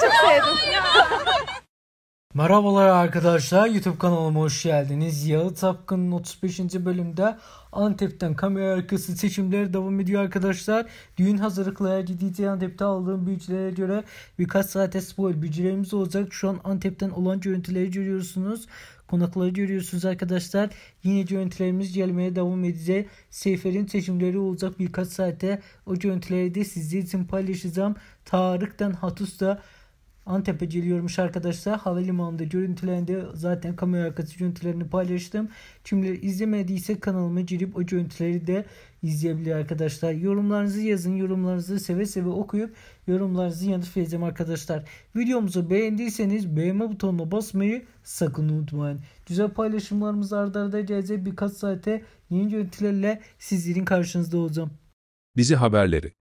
çok sevdim. Merhabalar arkadaşlar YouTube kanalıma hoş geldiniz. Yalı Tapkın'ın 35. bölümde Antep'ten kamera arkası seçimleri devam ediyor arkadaşlar. Düğün hazırlıkları ciddi Antep'te aldığım büyücülere göre birkaç saate spoil büyücülerimiz olacak. Şu an Antep'ten olan görüntüleri görüyorsunuz. Konakları görüyorsunuz arkadaşlar. Yine görüntülerimiz gelmeye devam edecek. Seyfer'in seçimleri olacak birkaç saate. O görüntüleri de sizler için paylaşacağım. Tarık'tan Hatus'ta Antep'e geliyormuş arkadaşlar. Havalimanında görüntülerinde zaten kamera arkası görüntülerini paylaştım. Kimler izlemediyse kanalıma girip o görüntüleri de izleyebilir arkadaşlar. Yorumlarınızı yazın. Yorumlarınızı seve seve okuyup yorumlarınızı yanıt vereceğim arkadaşlar. Videomuzu beğendiyseniz beğenme butonuna basmayı sakın unutmayın. Güzel paylaşımlarımız ardarda arda gelecek birkaç saate yeni görüntülerle sizlerin karşınızda olacağım. Bizi haberleri